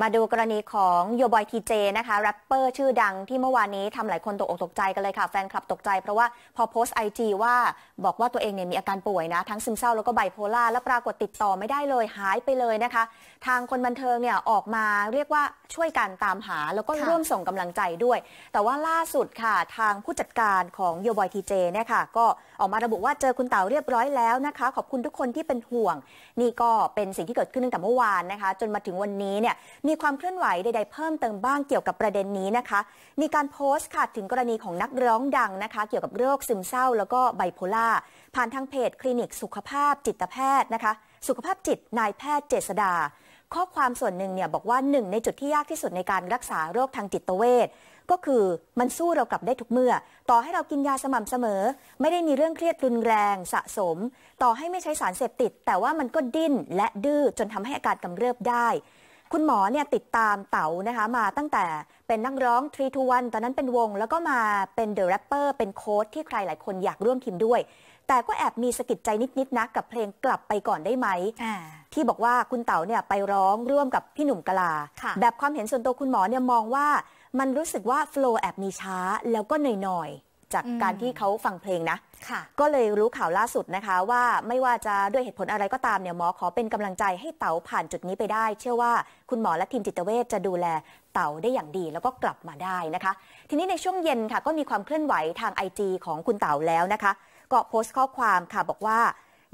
มาดูกรณีของโยบอยทีเจนะคะแรปเปอร์ชื่อดังที่เมื่อวานนี้ทำหลายคนตกอกตกใจกันเลยค่ะ แฟนคลับตกใจเพราะว่าพอโพสต์ไอจีว่าบอกว่าตัวเองเนี่ยมีอาการป่วยนะ ทั้งซึมเศร้าแล้วก็ไบโพล่าแล้วปรากฏติดต่อไม่ได้เลย หายไปเลยนะคะ ทางคนบันเทิงเนี่ยออกมาเรียกว่าช่วยกันตามหา แล้วก็ร่วมส่งกำลังใจด้วย แต่ว่าล่าสุดค่ะทางผู้จัดการของโยบอยทีเจเนี่ยค่ะก็ออกมาระบุว่าเจอคุณเต๋าเรียบร้อยแล้วนะคะ ขอบคุณทุกคนที่เป็นห่วง นี่ก็เป็นสิ่งที่เกิดขึ้นตั้งแต่เมื่อวานนะคะ จนมาถึงวันนี้เนี่ยมีความเคลื่อนไหวใดๆเพิ่มเติมบ้างเกี่ยวกับประเด็นนี้นะคะ มีการโพสต์ค่ะถึงกรณีของนักร้องดังนะคะ เกี่ยวกับโรคซึมเศร้าแล้วก็ไบโพล่าผ่านทางเพจคลินิกสุขภาพจิตแพทย์นะคะ สุขภาพจิตนายแพทย์เจษดาข้อความส่วนหนึ่งเนี่ยบอกว่าหนึ่งในจุดที่ยากที่สุดในการรักษาโรคทางจิตเวชก็คือมันสู้เรากลับได้ทุกเมื่อ ต่อให้เรากินยาสม่ำเสมอ ไม่ได้มีเรื่องเครียดรุนแรงสะสม ต่อให้ไม่ใช้สารเสพติด แต่ว่ามันก็ดิ้นและดื้อจนทำให้อาการกำเริบได้คุณหมอเนี่ยติดตามเต๋านะคะมาตั้งแต่เป็นนักร้องทรีทูวันตอนนั้นเป็นวง แล้วก็มาเป็นเดอะแรปเปอร์เป็นโค้ดที่ใครหลายคนอยากร่วมทีมด้วย แต่ก็แอบมีสะกิดใจนิดๆนะ กับเพลงกลับไปก่อนได้ไหม ที่บอกว่าคุณเต๋าเนี่ยไปร้องร่วมกับพี่หนุ่มกลา แบบความเห็นส่วนตัวคุณหมอเนี่ยมองว่ามันรู้สึกว่าโฟล์แอบมีช้าแล้วก็หน่อยๆจากการที่เขาฟังเพลงนะะก็เลยรู้ข่าวล่าสุดนะคะ ว่าไม่ว่าจะด้วยเหตุผลอะไรก็ตามเนี่ยหมอขอเป็นกำลังใจให้เต๋าผ่านจุดนี้ไปได้ เชื่อว่า คุณหมอและทีมจิตเวชจะดูแลเต๋าได้อย่างดี แล้วก็กลับมาได้นะคะ ทีนี้ในช่วงเย็นค่ะ ก็มีความเคลื่อนไหวทางไอจีของคุณเต๋าแล้วนะคะก็โพสต์ข้อความค่ะบอกว่า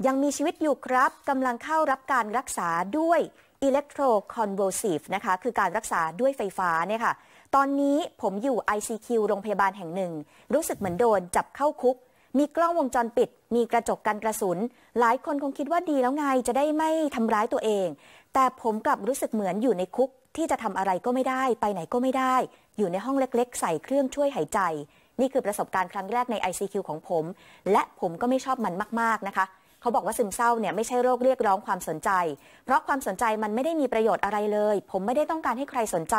ยังมีชีวิตอยู่ครับกำลังเข้ารับการรักษาด้วย e l e c t r o c o n v u l s ซีฟนะคะ คือการรักษาด้วยไฟฟ้าเนี่ยค่ะตอนนี้ผมอยู่ ICQ โรงพยาบาลแห่งหนึ่ง รู้สึกเหมือนโดนจับเข้าคุก มีกล้องวงจรปิด มีกระจกกันกระสุน หลายคนคงคิดว่าดีแล้วไงจะได้ไม่ทำร้ายตัวเอง แต่ผมกลับรู้สึกเหมือนอยู่ในคุกที่จะทำอะไรก็ไม่ได้ ไปไหนก็ไม่ได้ อยู่ในห้องเล็กๆ ใส่เครื่องช่วยหายใจ นี่คือประสบการณ์ครั้งแรกใน ICQ ของผม และผมก็ไม่ชอบมันมาก ๆนะคะเขาบอกว่าซึมเศร้าเนี่ยไม่ใช่โรคเรียกร้องความสนใจ เพราะความสนใจมันไม่ได้มีประโยชน์อะไรเลย ผมไม่ได้ต้องการให้ใครสนใจ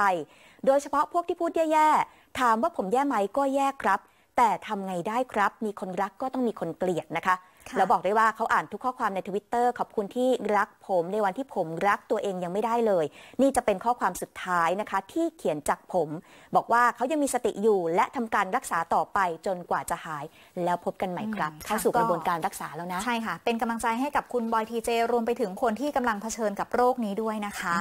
โดยเฉพาะพวกที่พูดแย่ๆ ถามว่าผมแย่ไหมก็แย่ครับ แต่ทำไงได้ครับมีคนรักก็ต้องมีคนเกลียดนะคะแล้วบอกได้ว่าเขาอ่านทุกข้อความในทวิตเตอร์ขอบคุณที่รักผม ในวันที่ผมรักตัวเองยังไม่ได้เลย นี่จะเป็นข้อความสุดท้ายนะคะ ที่เขียนจากผม บอกว่าเขายังมีสติอยู่ และทำการรักษาต่อไป จนกว่าจะหาย แล้วพบกันใหม่ครับ เข้าสู่กระบวนการรักษาแล้วนะ ใช่ค่ะ เป็นกำลังใจให้กับคุณบอยทีเจรวมไปถึงคนที่กำลังเผชิญกับโรคนี้ด้วยนะคะ